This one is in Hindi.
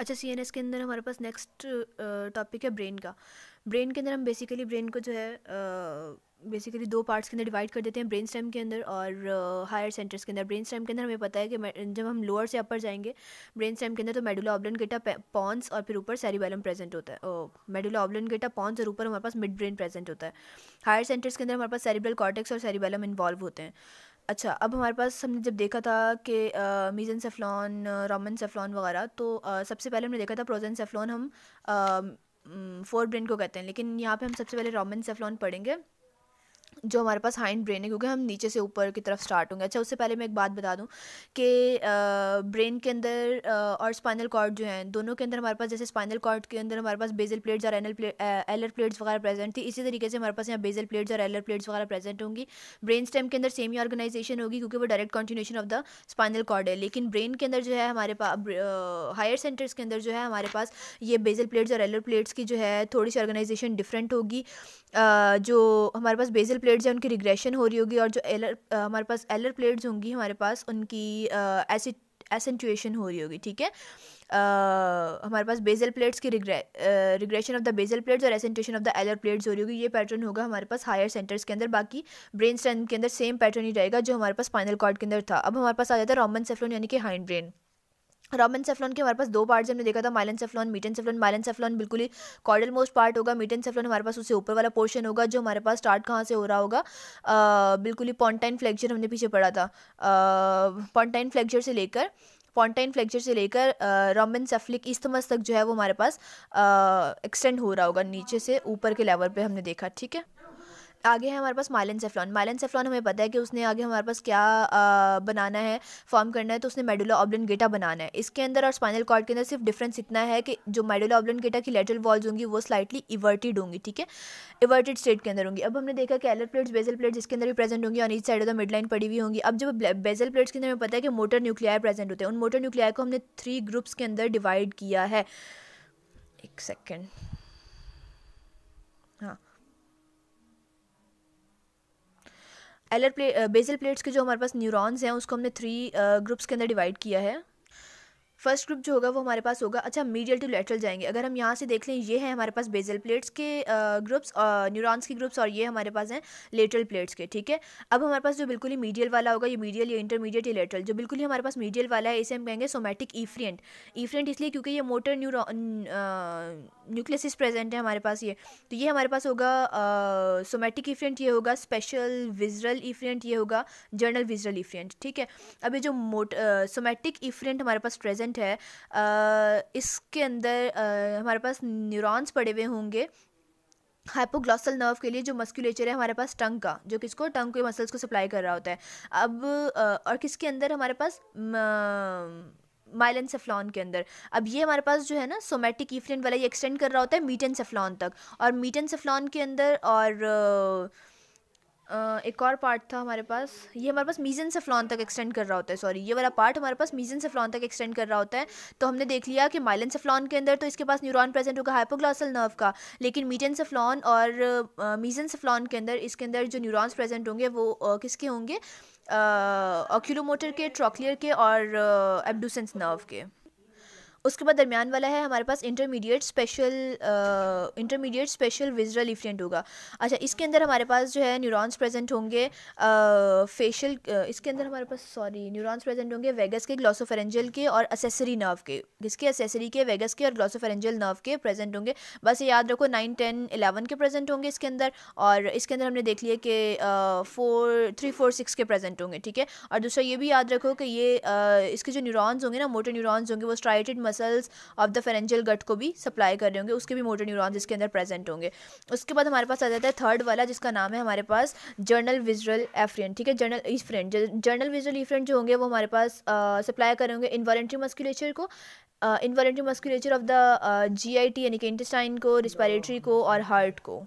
अच्छा सी के अंदर हमारे पास नेक्स्ट टॉपिक है ब्रेन का ब्रेन के अंदर हम बेसिकली ब्रेन को जो है बेसिकली दो पार्ट्स के अंदर डिवाइड कर देते हैं ब्रेन स्टेम के अंदर और हायर सेंटर्स के अंदर ब्रेन स्टेम के अंदर हमें पता है कि जब हम लोअर से अपर जाएंगे ब्रेन स्टेम के अंदर तो मेडुला ऑब्लन गेटा पॉन्स और फिर ऊपर सेरिबैलम प्रेजेंट होता है मेडुला ऑब्लन गेटा पॉन्स और ऊपर हमारे पास मिड ब्रेन प्रेजेंट होता है हायर सेंटर्स के अंदर हमारे पास सेरिब्रल कॉर्टेक्स और सेरिबैलम इन्वॉल्व होते हैं अच्छा अब हमारे पास हमने जब देखा था कि मीज़न सेफलॉन रोमन सेफलॉन वगैरह तो आ, सबसे पहले हमने देखा था प्रोजन सेफलॉन हम फोर ब्रेन को कहते हैं लेकिन यहाँ पे हम सबसे पहले रोमन सेफलॉन पढ़ेंगे जो हमारे पास हाइंड ब्रेन है क्योंकि हम नीचे से ऊपर की तरफ स्टार्ट होंगे अच्छा उससे पहले मैं एक बात बता दूं कि ब्रेन के अंदर और स्पाइनल कॉर्ड जो हैं दोनों के अंदर हमारे पास जैसे स्पाइनल कॉर्ड के अंदर हमारे पास बेजल प्लेट्स और एनल प्ले एलर प्लेट्स वगैरह प्रेजेंट थी इसी तरीके से हमारे पास यहाँ बेजल प्लेट्स और एलर प्लेट्स वगैरह प्रेजेंट होंगी ब्रेन स्टेम के अंदर सेम ही ऑर्गेनाइजेशन होगी क्योंकि वो direct continuation of the spinal cord है लेकिन ब्रेन के अंदर जो है हमारे पास हायर सेंटर्स के अंदर जो है हमारे पास ये बेजल प्लेट्स और एलर प्लेट्स की जो है थोड़ी सी ऑर्गेनाइजेशन डिफरेंट होगी जो हमारे पास बेजल प्लेट्स हैं उनकी रिग्रेशन हो रही होगी और जो एलर हमारे पास एलर प्लेट्स होंगी हमारे पास उनकी एसिड एसेंचुएशन हो रही होगी ठीक है हमारे पास बेजल प्लेट्स की रिग्रे regression of the basal plates और accentuation of the alar plates हो रही होगी ये पैटर्न होगा हमारे पास हायर सेंटर्स के अंदर बाकी ब्रेन स्टेम के अंदर सेम पैटर्न ही रहेगा जो हमारे पास स्पाइनल कॉर्ड के अंदर था अब हमारे पास आ जाता है रॉमन सेफ्लोन यानी कि हाइंड ब्रेन रॉमन सेफ्लॉन के हमारे पास दो पार्ट्स हमने देखा था myelencephalon metencephalon myelencephalon बिल्कुल ही कॉर्डल मोस्ट पार्ट होगा मीटन सेफ्लॉन हमारे पास उससे ऊपर वाला पोर्शन होगा जो हमारे पास स्टार्ट कहाँ से हो रहा होगा बिल्कुल ही पॉन्टाइन फ्लेक्चर हमने पीछे पढ़ा था पॉन्टाइन फ्लेक्चर से लेकर पॉन्टाइन फ्लेक्चर से लेकर रोमन सेफ्लिक इस्तमस तक जो है वो हमारे पास एक्सटेंड हो रहा होगा नीचे से ऊपर के लेवल पर हमने देखा ठीक है आगे है हमारे पास माइलन सेफ्लॉन माइलन सेफ्लॉन हमें पता है कि उसने आगे हमारे पास क्या आ, बनाना है फॉर्म करना है तो उसने मेडुला ऑब्लन गेटा बनाना है इसके अंदर और स्पाइनल कॉर्ड के अंदर सिर्फ डिफरेंस इतना है कि जो मेडुला ऑब्लन गेटा की लेटरल वॉल्स होंगी वो स्लाइटली इवर्टेड होंगी ठीक है इवर्टेड स्टेट के अंदर होंगी अब हमने देखा कि एलर प्लेट्स बेजल प्लेट्स जिसके अंदर भी प्रेजेंट होंगी और each side of the midline पड़ी हुई होंगी अब जब बेजल प्लेट्स के अंदर हमें पता है कि मोटर न्यूक्लियर प्रेजेंट होते हैं उन मोटर न्यूक्लियर को हमने थ्री ग्रुप्स के अंदर डिवाइड किया है एक सेकेंड हाँ एलर प्ले बेजल प्लेट्स के जो हमारे पास न्यूरॉन्स हैं उसको हमने थ्री ग्रुप्स uh, के अंदर डिवाइड किया है फर्स्ट ग्रुप जो होगा वो हमारे पास होगा अच्छा मीडियल टू लेटरल जाएंगे अगर हम यहाँ से देख लें ये है हमारे पास बेजल प्लेट्स के ग्रुप्स न्यूरॉन्स के ग्रुप्स और ये हमारे पास हैं लेटरल प्लेट्स के ठीक है अब हमारे पास जो बिल्कुल ही मीडियल वाला होगा ये मीडियल या इंटरमीडिएट या लेटरल जो बिल्कुल ही हमारे पास मीडियल वाला है इसे हम कहेंगे सोमेटिक ईफ्रेंट ईफ्रेंट इसलिए क्योंकि ये मोटर न्यूरो न्यूक्लियसिस प्रेजेंट है हमारे पास ये तो ये हमारे पास होगा सोमेटिक ईफ्रेंट ये होगा स्पेशल विजरल ईफ्रेंट ये होगा जर्नल विजरल ईफ्रेंट ठीक है अभी जो मोट सोमेटिक ईफ्रेंट हमारे पास प्रेजेंट इक्विपमेंट है इसके अंदर हमारे पास न्यूरॉन्स पड़े हुए होंगे हाइपोग्लॉसल नर्व के लिए जो मस्कुलेचर है हमारे पास टंग का जो किसको टंग के मसल्स को सप्लाई कर रहा होता है अब और किसके अंदर हमारे पास माइलन सेफ्लॉन के अंदर अब ये हमारे पास जो है ना सोमेटिक ईफ्रेंट वाला ये एक्सटेंड कर रहा होता है मीटन सेफ्लॉन तक और मीटन सेफ्लॉन के अंदर और एक और पार्ट था हमारे पास ये हमारे पास मीजन फ्लॉन तक एक्सटेंड कर रहा होता है सॉरी ये वाला पार्ट हमारे पास मीजन सेफ्लॉन तक एक्सटेंड कर रहा होता है तो हमने देख लिया कि माइलन सेफ्लॉन के अंदर तो इसके पास न्यूरॉन प्रेजेंट होगा हाइपोग्लॉसल नर्व का लेकिन मीजन फ्लॉन और मीजन फ्लॉन के अंदर इसके अंदर जो न्यूरॉन्स प्रेजेंट होंगे वो uh, किसके होंगे ऑक्यूलोमोटर के ट्रॉक्लियर के और एबडूसेंस नर्व के उसके बाद दरमियान वाला है हमारे पास intermediate special intermediate special visceral efferent होगा अच्छा इसके अंदर हमारे पास जो है न्यूरॉन्स प्रेजेंट होंगे फेशियल इसके अंदर हमारे पास सॉरी न्यूरॉन्स प्रेजेंट होंगे वेगस के ग्लोसोफेरेंजल के और असेसरी नर्व के किसके असेसरी के वेगस के और ग्लोसोफेरेंजल नर्व के प्रेजेंट होंगे बस ये याद रखो नाइन टेन एलेवन के प्रेजेंट होंगे इसके अंदर और इसके अंदर हमने देख लिया कि फोर थ्री फोर सिक्स के प्रेजेंट होंगे ठीक है और दूसरा ये भी याद रखो कि ये uh, इसके जो न्यूरॉन्स होंगे ना मोटर न्यूरॉन्स होंगे वो striated muscles of the pharyngeal gut को भी सप्लाई कर रहे होंगे उसके भी मोटर न्यूरॉन्स इसके अंदर प्रेजेंट होंगे उसके बाद हमारे पास आ जाता है थर्ड वाला जिसका नाम है हमारे पास जर्नल विजुअल एफ्रेंट ठीक है general efferent general visceral efferent जो होंगे वो हमारे पास सप्लाई कर रहे होंगे इन्वॉलेंट्री मस्कुलेचर को involuntary musculature of the G यानी कि इंटेस्टाइन को रिस्पायरेटरी को और हार्ट को